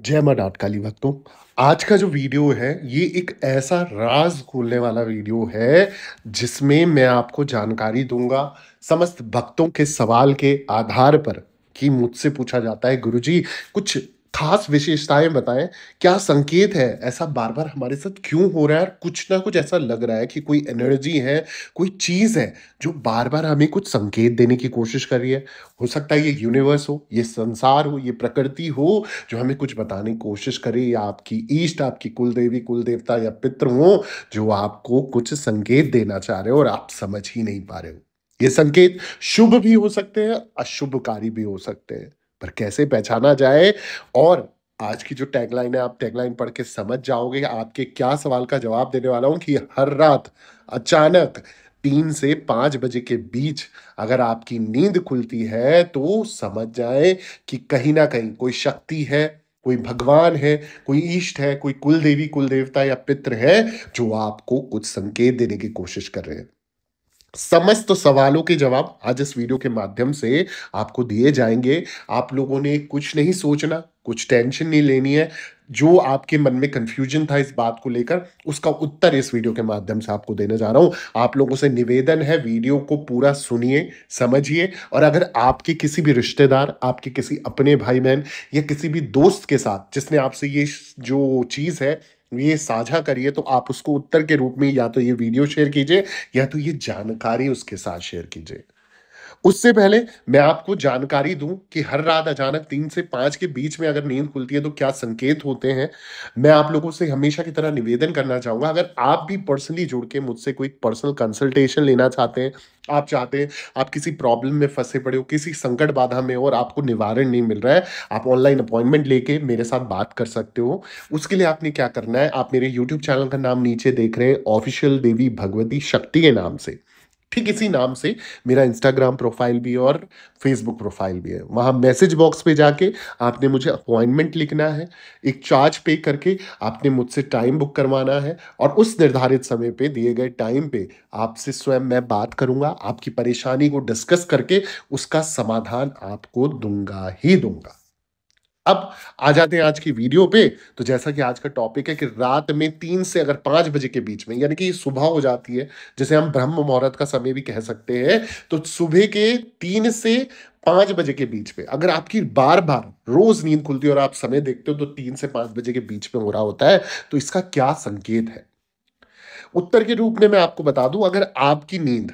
जय मां काली भक्तों आज का जो वीडियो है ये एक ऐसा राज खोलने वाला वीडियो है जिसमें मैं आपको जानकारी दूंगा समस्त भक्तों के सवाल के आधार पर कि मुझसे पूछा जाता है गुरुजी कुछ खास विशेषताएं बताएं क्या संकेत है ऐसा बार बार हमारे साथ क्यों हो रहा है और कुछ ना कुछ ऐसा लग रहा है कि कोई एनर्जी है कोई चीज़ है जो बार बार हमें कुछ संकेत देने की कोशिश कर रही है हो सकता है ये यूनिवर्स हो ये संसार हो ये प्रकृति हो जो हमें कुछ बताने की कोशिश करे या आपकी ईष्ट आपकी कुल देवी कुल देवता या पित्र हो जो आपको कुछ संकेत देना चाह रहे हो और आप समझ ही नहीं पा रहे हो ये संकेत शुभ भी हो सकते हैं अशुभकारी भी हो सकते हैं पर कैसे पहचाना जाए और आज की जो टैगलाइन है आप टैगलाइन पढ़ के समझ जाओगे आपके क्या सवाल का जवाब देने वाला हूं कि हर रात अचानक तीन से पाँच बजे के बीच अगर आपकी नींद खुलती है तो समझ जाए कि कहीं ना कहीं कोई शक्ति है कोई भगवान है कोई ईष्ट है कोई कुल देवी कुल देवता या पित्र है जो आपको कुछ संकेत देने की कोशिश कर रहे हैं समस्त सवालों के जवाब आज इस वीडियो के माध्यम से आपको दिए जाएंगे आप लोगों ने कुछ नहीं सोचना कुछ टेंशन नहीं लेनी है जो आपके मन में कंफ्यूजन था इस बात को लेकर उसका उत्तर इस वीडियो के माध्यम से आपको देने जा रहा हूँ आप लोगों से निवेदन है वीडियो को पूरा सुनिए समझिए और अगर आपके किसी भी रिश्तेदार आपके किसी अपने भाई बहन या किसी भी दोस्त के साथ जिसने आपसे ये जो चीज़ है ये साझा करिए तो आप उसको उत्तर के रूप में या तो ये वीडियो शेयर कीजिए या तो ये जानकारी उसके साथ शेयर कीजिए उससे पहले मैं आपको जानकारी दूं कि हर रात अचानक तीन से पाँच के बीच में अगर नींद खुलती है तो क्या संकेत होते हैं मैं आप लोगों से हमेशा की तरह निवेदन करना चाहूँगा अगर आप भी पर्सनली जुड़ के मुझसे कोई पर्सनल कंसल्टेशन लेना चाहते हैं आप चाहते हैं आप किसी प्रॉब्लम में फंसे पड़े हो किसी संकट बाधा में हो और आपको निवारण नहीं मिल रहा है आप ऑनलाइन अपॉइंटमेंट लेके मेरे साथ बात कर सकते हो उसके लिए आपने क्या करना है आप मेरे यूट्यूब चैनल का नाम नीचे देख रहे हैं ऑफिशियल देवी भगवती शक्ति के नाम से ठीक इसी नाम से मेरा इंस्टाग्राम प्रोफाइल भी और फेसबुक प्रोफाइल भी है वहाँ मैसेज बॉक्स पे जाके आपने मुझे अपॉइंटमेंट लिखना है एक चार्ज पे करके आपने मुझसे टाइम बुक करवाना है और उस निर्धारित समय पे दिए गए टाइम पे आपसे स्वयं मैं बात करूँगा आपकी परेशानी को डिस्कस करके उसका समाधान आपको दूंगा ही दूंगा अब आ जाते हैं आज की वीडियो पे तो जैसा कि आज का टॉपिक है कि रात में तीन से अगर पांच बजे के बीच में यानी कि सुबह हो जाती है जैसे हम ब्रह्म मुहूर्त का समय भी कह सकते हैं तो सुबह के तीन से पांच बजे के बीच में अगर आपकी बार बार रोज नींद खुलती है और आप समय देखते हो तो तीन से पांच बजे के बीच में हो रहा होता है तो इसका क्या संकेत है उत्तर के रूप में मैं आपको बता दूं अगर आपकी नींद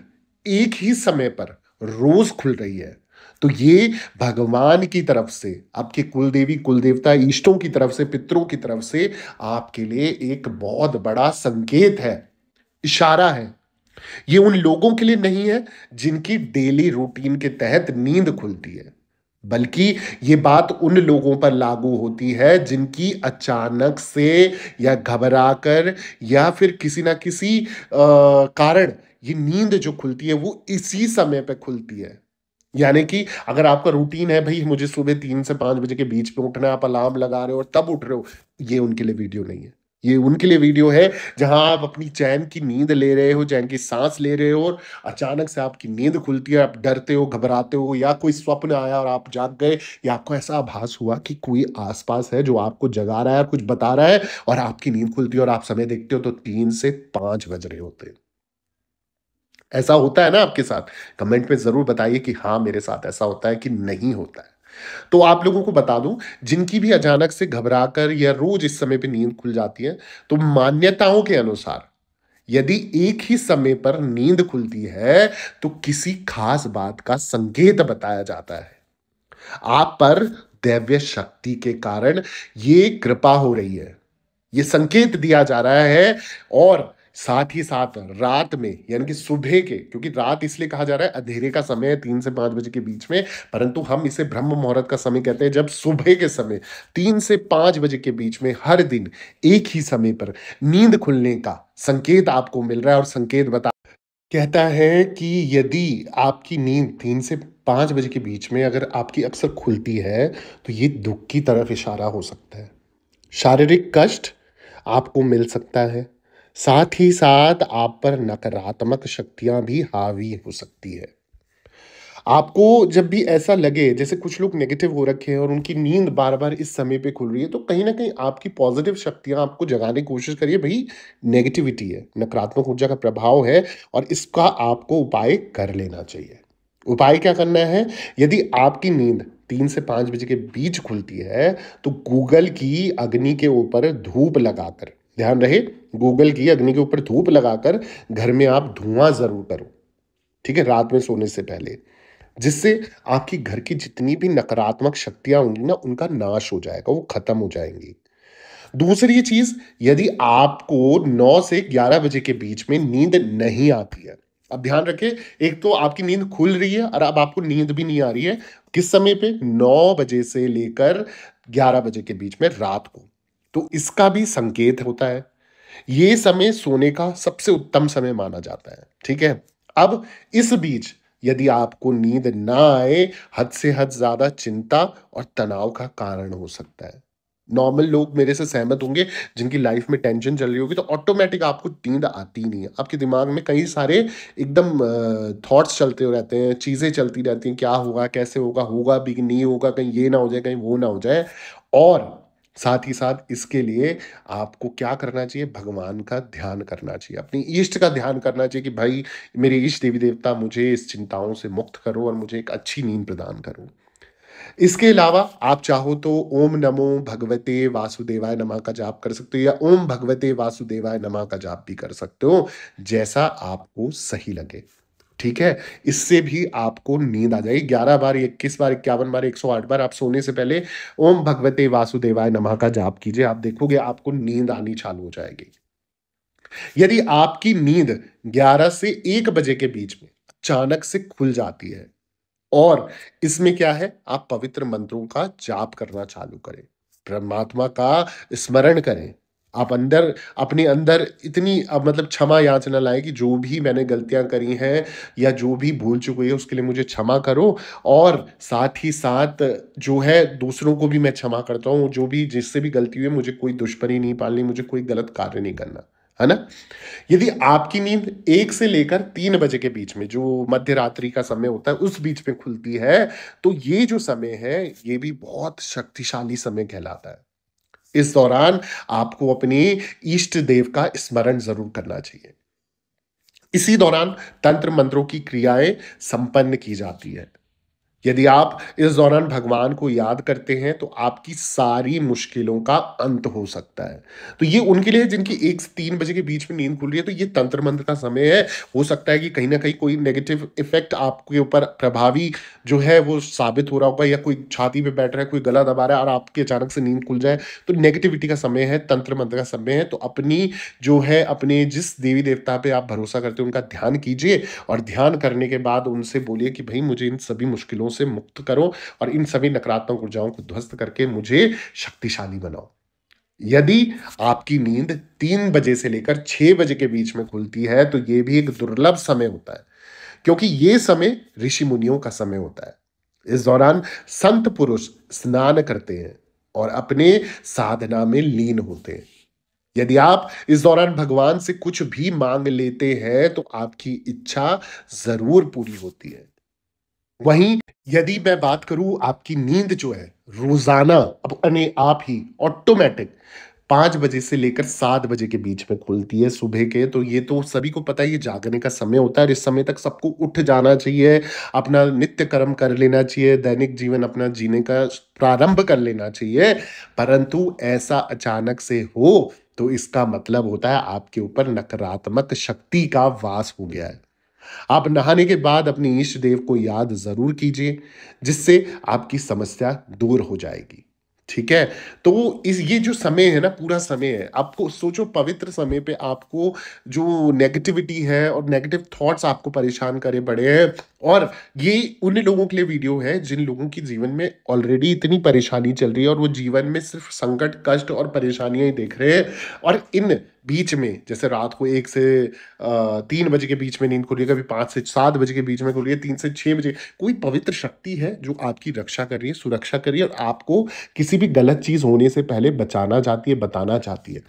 एक ही समय पर रोज खुल रही है तो ये भगवान की तरफ से आपके कुलदेवी देवता इष्टों की तरफ से पितरों की तरफ से आपके लिए एक बहुत बड़ा संकेत है इशारा है ये उन लोगों के लिए नहीं है जिनकी डेली रूटीन के तहत नींद खुलती है बल्कि ये बात उन लोगों पर लागू होती है जिनकी अचानक से या घबराकर या फिर किसी ना किसी आ, कारण ये नींद जो खुलती है वो इसी समय पे खुलती है यानी कि अगर आपका रूटीन है भाई मुझे सुबह तीन से पांच बजे के बीच में उठना है आप अलार्म लगा रहे हो और तब उठ रहे हो ये उनके लिए वीडियो नहीं है ये उनके लिए वीडियो है जहां आप अपनी चैन की नींद ले रहे हो चैन की सांस ले रहे हो और अचानक से आपकी नींद खुलती है आप डरते हो घबराते हो या कोई स्वप्न आया और आप जाग गए या आपको ऐसा आभास हुआ कि कोई आसपास है जो आपको जगा रहा है कुछ बता रहा है और आपकी नींद खुलती है और आप समय देखते हो तो तीन से पांच बज रहे होते हैं ऐसा होता है ना आपके साथ कमेंट में ज़रूर बताइए कि हाँ मेरे साथ ऐसा होता है कि नहीं होता है तो आप लोगों को बता दूं जिनकी भी अचानक से घबराकर या रोज इस समय पे नींद खुल जाती है तो मान्यताओं के अनुसार यदि एक ही समय पर नींद खुलती है तो किसी खास बात का संकेत बताया जाता है आप पर दैव्य शक्ति के कारण ये कृपा हो रही है ये संकेत दिया जा रहा है और साथ ही साथ रात में यानी कि सुबह के क्योंकि रात इसलिए कहा जा रहा है अंधेरे का समय है तीन से पांच बजे के बीच में परंतु हम इसे ब्रह्म मुहूर्त का समय कहते हैं जब सुबह के समय तीन से पांच बजे के बीच में हर दिन एक ही समय पर नींद खुलने का संकेत आपको मिल रहा है और संकेत बता कहता है कि यदि आपकी नींद तीन से पांच बजे के बीच में अगर आपकी अक्सर खुलती है तो ये दुख की तरफ इशारा हो सकता है शारीरिक कष्ट आपको मिल सकता है साथ ही साथ आप पर नकारात्मक शक्तियां भी हावी हो सकती है आपको जब भी ऐसा लगे जैसे कुछ लोग नेगेटिव हो रखे हैं और उनकी नींद बार बार इस समय पे खुल रही है तो कहीं ना कहीं आपकी पॉजिटिव शक्तियां आपको जगाने की कोशिश करिए भाई नेगेटिविटी है नकारात्मक ऊर्जा का प्रभाव है और इसका आपको उपाय कर लेना चाहिए उपाय क्या करना है यदि आपकी नींद तीन से पाँच बजे के बीच खुलती है तो गूगल की अग्नि के ऊपर धूप लगाकर ध्यान रहे गूगल की अग्नि के ऊपर धूप लगाकर घर में आप धुआं जरूर करो ठीक है रात में सोने से पहले जिससे आपकी घर की जितनी भी नकारात्मक शक्तियां होंगी ना उनका नाश हो जाएगा वो खत्म हो जाएंगी दूसरी चीज यदि आपको 9 से 11 बजे के बीच में नींद नहीं आती है अब ध्यान रखे एक तो आपकी नींद खुल रही है और अब आपको नींद भी नहीं आ रही है किस समय पे 9 बजे से लेकर 11 बजे के बीच में रात को तो इसका भी संकेत होता है ये समय सोने का सबसे उत्तम समय माना जाता है ठीक है अब इस बीच यदि आपको नींद ना आए हद से हद ज्यादा चिंता और तनाव का कारण हो सकता है नॉर्मल लोग मेरे से सहमत होंगे जिनकी लाइफ में टेंशन चल रही होगी तो ऑटोमेटिक आपको नींद आती नहीं है आपके दिमाग में कई सारे एकदम थॉट्स चलते हो रहते हैं चीज़ें चलती रहती हैं क्या होगा कैसे होगा होगा भी नहीं होगा कहीं ये ना हो जाए कहीं वो ना हो जाए और साथ ही साथ इसके लिए आपको क्या करना चाहिए भगवान का ध्यान करना चाहिए अपनी इष्ट का ध्यान करना चाहिए कि भाई मेरे इष्ट देवी देवता मुझे इस चिंताओं से मुक्त करो और मुझे एक अच्छी नींद प्रदान करो इसके अलावा आप चाहो तो ओम नमो भगवते वासुदेवाय नमः का जाप कर सकते हो या ओम भगवते वासुदेवाय नमः का जाप भी कर सकते हो जैसा आपको सही लगे ठीक है इससे भी आपको नींद आ जाएगी ग्यारह बार इक्कीस बार इक्यावन बार एक सौ आठ बार आप सोने से पहले ओम भगवते वासुदेवाय नमः का जाप कीजिए आप देखोगे आपको नींद आनी चालू हो जाएगी यदि आपकी नींद ग्यारह से एक बजे के बीच में अचानक से खुल जाती है और इसमें क्या है आप पवित्र मंत्रों का जाप करना चालू करें परमात्मा का स्मरण करें आप अंदर अपने अंदर इतनी अब मतलब क्षमा न लाए कि जो भी मैंने गलतियां करी हैं या जो भी भूल चुकी है उसके लिए मुझे क्षमा करो और साथ ही साथ जो है दूसरों को भी मैं क्षमा करता हूँ जो भी जिससे भी गलती हुई मुझे कोई दुश्मनी नहीं पालनी मुझे कोई गलत कार्य नहीं करना है ना यदि आपकी नींद एक से लेकर तीन बजे के बीच में जो मध्य रात्रि का समय होता है उस बीच में खुलती है तो ये जो समय है ये भी बहुत शक्तिशाली समय कहलाता है इस दौरान आपको अपने इष्ट देव का स्मरण जरूर करना चाहिए इसी दौरान तंत्र मंत्रों की क्रियाएं संपन्न की जाती है यदि आप इस दौरान भगवान को याद करते हैं तो आपकी सारी मुश्किलों का अंत हो सकता है तो ये उनके लिए जिनकी एक से तीन बजे के बीच में नींद खुल रही है तो ये तंत्र मंत्र का समय है हो सकता है कि कहीं ना कहीं कोई नेगेटिव इफेक्ट आपके ऊपर प्रभावी जो है वो साबित हो रहा होगा या कोई छाती पे बैठ रहा है कोई गला दबा रहा है और आपकी अचानक से नींद खुल जाए तो नेगेटिविटी का समय है तंत्र मंत्र का समय है तो अपनी जो है अपने जिस देवी देवता पर आप भरोसा करते हो उनका ध्यान कीजिए और ध्यान करने के बाद उनसे बोलिए कि भाई मुझे इन सभी मुश्किलों ऊर्जाओं से मुक्त करो और इन सभी नकारात्मक ऊर्जाओं को ध्वस्त करके मुझे शक्तिशाली बनाओ यदि आपकी नींद तीन बजे से लेकर छह बजे के बीच में खुलती है तो यह भी एक दुर्लभ समय होता है क्योंकि ये समय ऋषि मुनियों का समय होता है इस दौरान संत पुरुष स्नान करते हैं और अपने साधना में लीन होते हैं यदि आप इस दौरान भगवान से कुछ भी मांग लेते हैं तो आपकी इच्छा जरूर पूरी होती है वहीं यदि मैं बात करूं आपकी नींद जो है रोजाना अपने आप ही ऑटोमेटिक पांच बजे से लेकर सात बजे के बीच में खुलती है सुबह के तो ये तो सभी को पता है ये जागने का समय होता है और इस समय तक सबको उठ जाना चाहिए अपना नित्य कर्म कर लेना चाहिए दैनिक जीवन अपना जीने का प्रारंभ कर लेना चाहिए परंतु ऐसा अचानक से हो तो इसका मतलब होता है आपके ऊपर नकारात्मक शक्ति का वास हो गया है आप नहाने के बाद अपने इष्ट देव को याद जरूर कीजिए जिससे आपकी समस्या दूर हो जाएगी ठीक है तो इस ये जो समय है ना पूरा समय है आपको सोचो पवित्र समय पे आपको जो नेगेटिविटी है और नेगेटिव थॉट्स आपको परेशान करे पड़े हैं और ये उन लोगों के लिए वीडियो है जिन लोगों की जीवन में ऑलरेडी इतनी परेशानी चल रही है और वो जीवन में सिर्फ संकट कष्ट और परेशानियां ही देख रहे हैं और इन बीच में जैसे रात को एक से तीन बजे के बीच में नींद खुलिए कभी पाँच से सात बजे के बीच में खुलिए तीन से छः बजे कोई पवित्र शक्ति है जो आपकी रक्षा कर रही है सुरक्षा कर रही है और आपको किसी भी गलत चीज़ होने से पहले बचाना चाहती है बताना चाहती है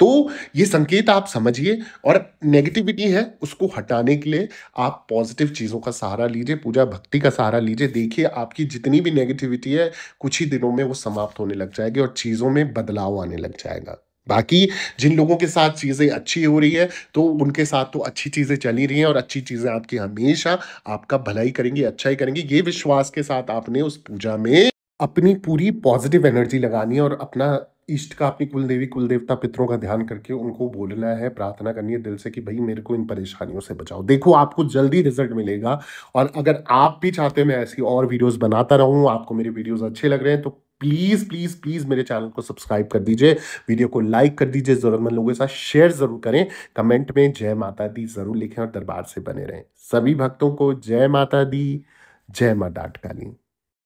तो ये संकेत आप समझिए और नेगेटिविटी है उसको हटाने के लिए आप पॉजिटिव चीज़ों का सहारा लीजिए पूजा भक्ति का सहारा लीजिए देखिए आपकी जितनी भी नेगेटिविटी है कुछ ही दिनों में वो समाप्त होने लग जाएगी और चीज़ों में बदलाव आने लग जाएगा बाकी जिन लोगों के साथ चीज़ें अच्छी हो रही है तो उनके साथ तो अच्छी चीज़ें चली रही हैं और अच्छी चीज़ें आपकी हमेशा आपका भलाई करेंगी अच्छा ही करेंगी ये विश्वास के साथ आपने उस पूजा में अपनी पूरी पॉजिटिव एनर्जी लगानी है और अपना इष्ट का अपनी कुलदेवी कुल देवता पितरों का ध्यान करके उनको बोलना है प्रार्थना करनी है दिल से कि भाई मेरे को इन परेशानियों से बचाओ देखो आपको जल्दी रिजल्ट मिलेगा और अगर आप भी चाहते हैं मैं ऐसी और वीडियोस बनाता रहूं आपको मेरे वीडियोस अच्छे लग रहे हैं तो प्लीज़ प्लीज़ प्लीज़ मेरे चैनल को सब्सक्राइब कर दीजिए वीडियो को लाइक कर दीजिए ज़रूरतमंद लोगों के साथ शेयर ज़रूर करें कमेंट में जय माता दी ज़रूर लिखें और दरबार से बने रहें सभी भक्तों को जय माता दी जय माँ डाट